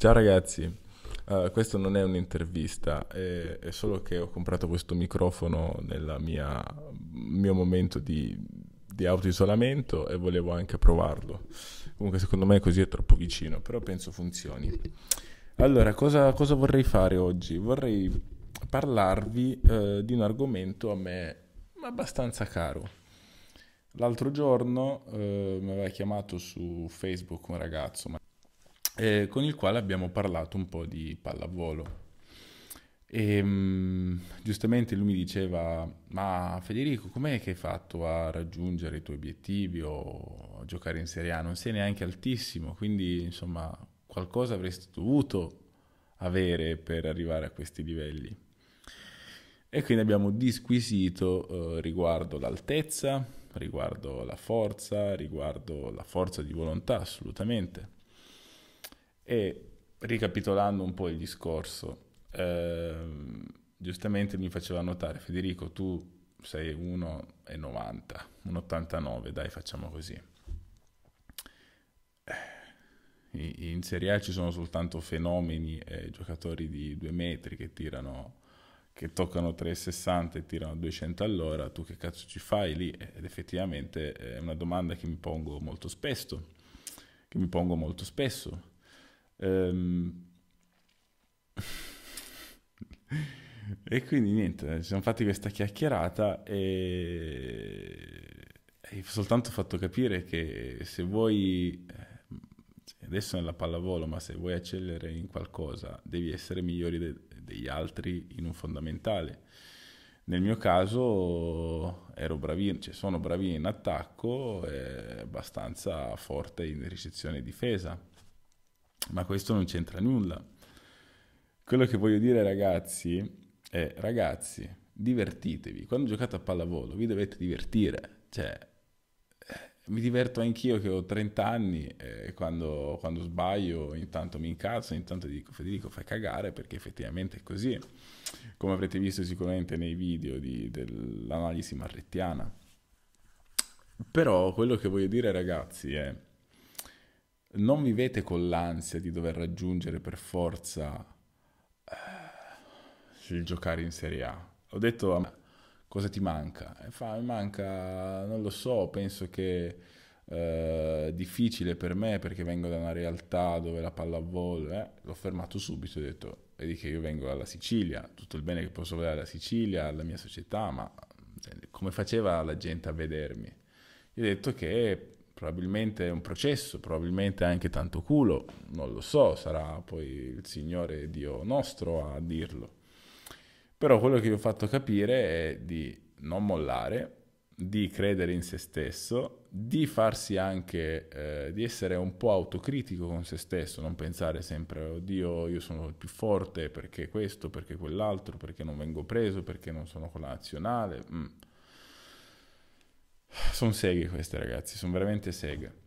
Ciao ragazzi. Uh, questo non è un'intervista, è, è, solo che ho comprato questo microfono nel mio momento di, di autoisolamento e volevo anche provarlo. Comunque secondo me così è troppo vicino, però penso funzioni. Allora, cosa, cosa vorrei fare oggi? Vorrei parlarvi eh, di un argomento a me abbastanza caro. L'altro giorno eh, mi aveva chiamato su Facebook un ragazzo, ma eh, con il quale abbiamo parlato un po' di pallavolo. E, ehm, giustamente lui mi diceva, ma Federico, com'è che hai fatto a raggiungere i tuoi obiettivi o a giocare in Serie A? Non sei neanche altissimo, quindi insomma qualcosa avresti dovuto avere per arrivare a questi livelli. E quindi abbiamo disquisito eh, riguardo l'altezza, riguardo la forza, riguardo la forza di volontà assolutamente e ricapitolando un po' il discorso, ehm, giustamente mi faceva notare Federico, tu sei 1,90, 1,89, dai facciamo così. Eh, in Serie A ci sono soltanto fenomeni e giocatori di due metri che tirano che toccano 360 e tirano 200 all'ora, tu che cazzo ci fai lì? Eh, ed effettivamente è una domanda che mi pongo molto spesso, che mi pongo molto spesso. Ehm... e quindi niente, ci eh, siamo fatti questa chiacchierata e... e soltanto fatto capire che se vuoi, eh, adesso nella pallavolo, ma se vuoi accelerare in qualcosa, devi essere migliori de- degli altri in un fondamentale. Nel mio caso ero bravino, cioè sono bravino in attacco e abbastanza forte in ricezione e difesa ma questo non c'entra nulla. Quello che voglio dire ragazzi è ragazzi, divertitevi. Quando giocate a pallavolo vi dovete divertire. Cioè, eh, mi diverto anch'io che ho 30 anni e quando, quando sbaglio intanto mi incazzo, intanto dico Federico fai cagare perché effettivamente è così. Come avrete visto sicuramente nei video di, dell'analisi marrettiana. Però quello che voglio dire ragazzi è non vivete con l'ansia di dover raggiungere per forza eh, il giocare in Serie A. Ho detto ah, a me, cosa ti manca? E fa, mi manca, non lo so, penso che eh, difficile per me perché vengo da una realtà dove la palla pallavolo, eh, l'ho fermato subito, e ho detto, vedi che io vengo dalla Sicilia, tutto il bene che posso vedere alla Sicilia, alla mia società, ma cioè, come faceva la gente a vedermi? Gli ho detto che probabilmente è un processo, probabilmente anche tanto culo, non lo so, sarà poi il Signore Dio nostro a dirlo. Però quello che vi ho fatto capire è di non mollare, di credere in se stesso, di farsi anche, eh, di essere un po' autocritico con se stesso, non pensare sempre, oddio, io sono il più forte perché questo, perché quell'altro, perché non vengo preso, perché non sono con la nazionale. Mm sono seghe queste ragazzi, sono veramente seghe.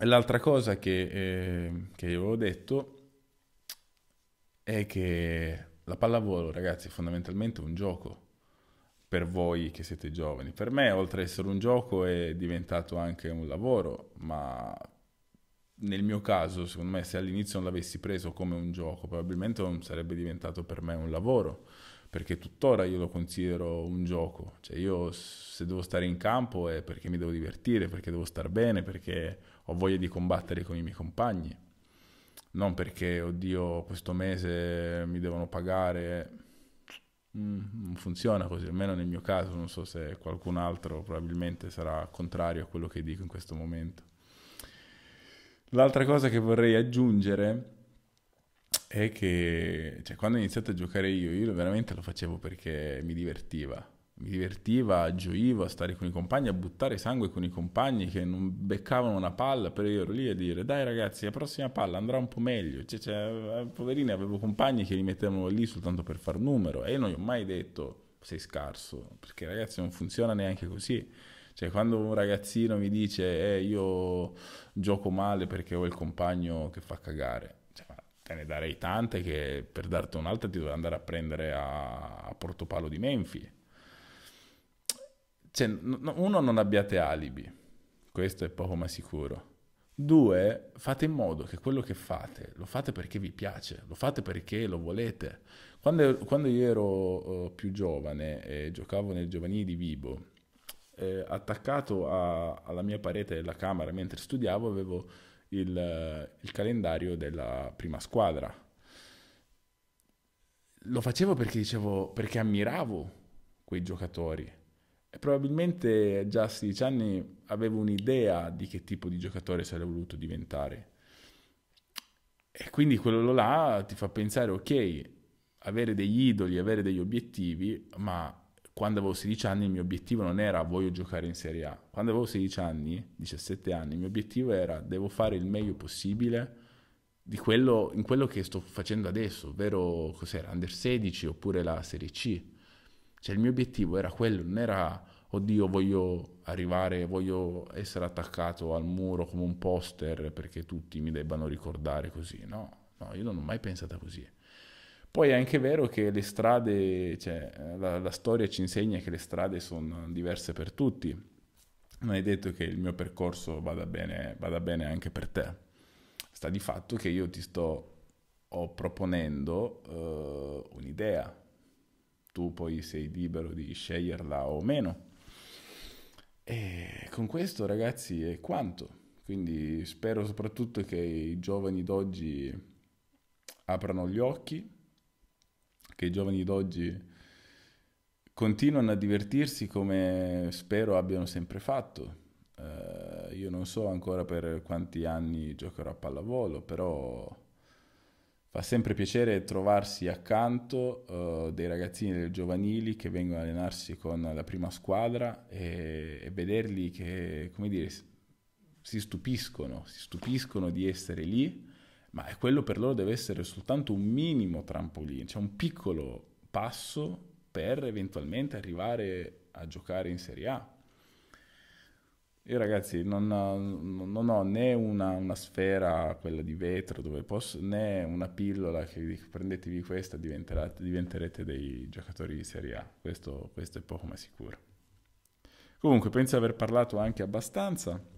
L'altra cosa che, eh, che io avevo detto è che la pallavolo ragazzi è fondamentalmente un gioco per voi che siete giovani. Per me oltre ad essere un gioco è diventato anche un lavoro, ma nel mio caso secondo me se all'inizio non l'avessi preso come un gioco probabilmente non sarebbe diventato per me un lavoro perché tuttora io lo considero un gioco, cioè io se devo stare in campo è perché mi devo divertire, perché devo star bene, perché ho voglia di combattere con i miei compagni, non perché oddio questo mese mi devono pagare, mm, non funziona così, almeno nel mio caso, non so se qualcun altro probabilmente sarà contrario a quello che dico in questo momento. L'altra cosa che vorrei aggiungere è che cioè, quando ho iniziato a giocare io, io veramente lo facevo perché mi divertiva. Mi divertiva, gioivo a stare con i compagni, a buttare sangue con i compagni che non beccavano una palla, però io ero lì a dire dai ragazzi la prossima palla andrà un po' meglio. Cioè, cioè, eh, poverini, avevo compagni che li mettevano lì soltanto per far numero e io non gli ho mai detto sei scarso, perché ragazzi non funziona neanche così. Cioè, quando un ragazzino mi dice eh, io gioco male perché ho il compagno che fa cagare, te ne darei tante che per darti un'altra ti dovrei andare a prendere a, a Portopalo di Menfi. Cioè, no, uno, non abbiate alibi, questo è poco ma sicuro. Due, fate in modo che quello che fate lo fate perché vi piace, lo fate perché lo volete. Quando, quando io ero uh, più giovane e giocavo nel giovanile di Vibo, eh, attaccato a, alla mia parete della camera mentre studiavo avevo il, il calendario della prima squadra. Lo facevo perché dicevo, perché ammiravo quei giocatori. E probabilmente già a 16 anni avevo un'idea di che tipo di giocatore sarei voluto diventare. E quindi quello là ti fa pensare, ok, avere degli idoli, avere degli obiettivi, ma quando avevo 16 anni il mio obiettivo non era voglio giocare in Serie A. Quando avevo 16 anni, 17 anni, il mio obiettivo era devo fare il meglio possibile di quello, in quello che sto facendo adesso, ovvero cos'era, Under 16 oppure la Serie C. Cioè il mio obiettivo era quello, non era oddio voglio arrivare, voglio essere attaccato al muro come un poster perché tutti mi debbano ricordare così. No, no, io non ho mai pensato così. Poi è anche vero che le strade, cioè, la, la storia ci insegna che le strade sono diverse per tutti. Non hai detto che il mio percorso vada bene, vada bene anche per te. Sta di fatto che io ti sto proponendo uh, un'idea. Tu poi sei libero di sceglierla o meno. E con questo, ragazzi, è quanto. Quindi spero soprattutto che i giovani d'oggi aprano gli occhi che i giovani d'oggi continuano a divertirsi come spero abbiano sempre fatto. Uh, io non so ancora per quanti anni giocherò a pallavolo, però fa sempre piacere trovarsi accanto uh, dei ragazzini del dei giovanili che vengono a allenarsi con la prima squadra e, e vederli che, come dire, si stupiscono, si stupiscono di essere lì ma quello per loro deve essere soltanto un minimo trampolino, cioè un piccolo passo per eventualmente arrivare a giocare in Serie A. Io ragazzi non, non ho né una, una, sfera, quella di vetro, dove posso, né una pillola che prendetevi questa diventerete dei giocatori di Serie A, questo, questo è poco ma sicuro. Comunque penso di aver parlato anche abbastanza.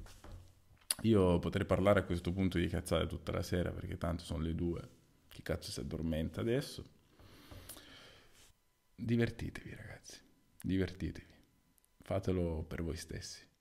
Io potrei parlare a questo punto di cazzate tutta la sera perché tanto sono le due. Chi cazzo si addormenta adesso? Divertitevi ragazzi, divertitevi. Fatelo per voi stessi.